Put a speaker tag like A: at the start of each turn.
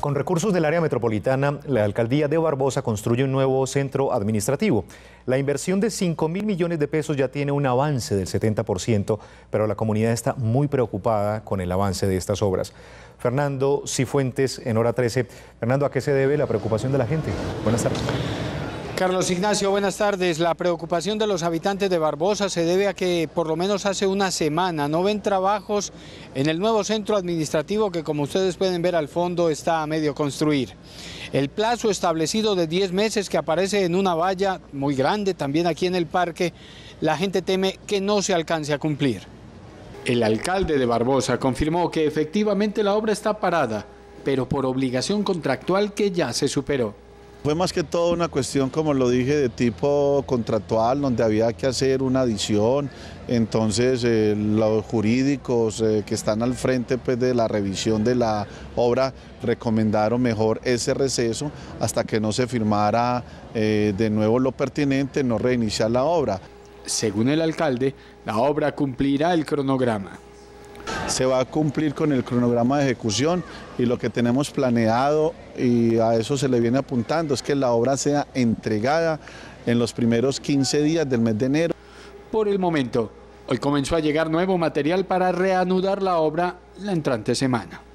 A: Con recursos del área metropolitana, la alcaldía de Barbosa construye un nuevo centro administrativo. La inversión de 5 mil millones de pesos ya tiene un avance del 70%, pero la comunidad está muy preocupada con el avance de estas obras. Fernando Cifuentes, en hora 13. Fernando, ¿a qué se debe la preocupación de la gente? Buenas tardes.
B: Carlos Ignacio, buenas tardes. La preocupación de los habitantes de Barbosa se debe a que por lo menos hace una semana no ven trabajos en el nuevo centro administrativo que como ustedes pueden ver al fondo está a medio construir. El plazo establecido de 10 meses que aparece en una valla muy grande también aquí en el parque, la gente teme que no se alcance a cumplir. El alcalde de Barbosa confirmó que efectivamente la obra está parada, pero por obligación contractual que ya se superó.
C: Fue más que todo una cuestión, como lo dije, de tipo contractual, donde había que hacer una adición. Entonces, eh, los jurídicos eh, que están al frente pues, de la revisión de la obra recomendaron mejor ese receso hasta que no se firmara eh, de nuevo lo pertinente, no reiniciar la obra. Según el alcalde, la obra cumplirá el cronograma se va a cumplir con el cronograma de ejecución y lo que tenemos planeado y a eso se le viene apuntando es que la obra sea entregada en los primeros 15 días del mes de enero.
B: Por el momento, hoy comenzó a llegar nuevo material para reanudar la obra la entrante semana.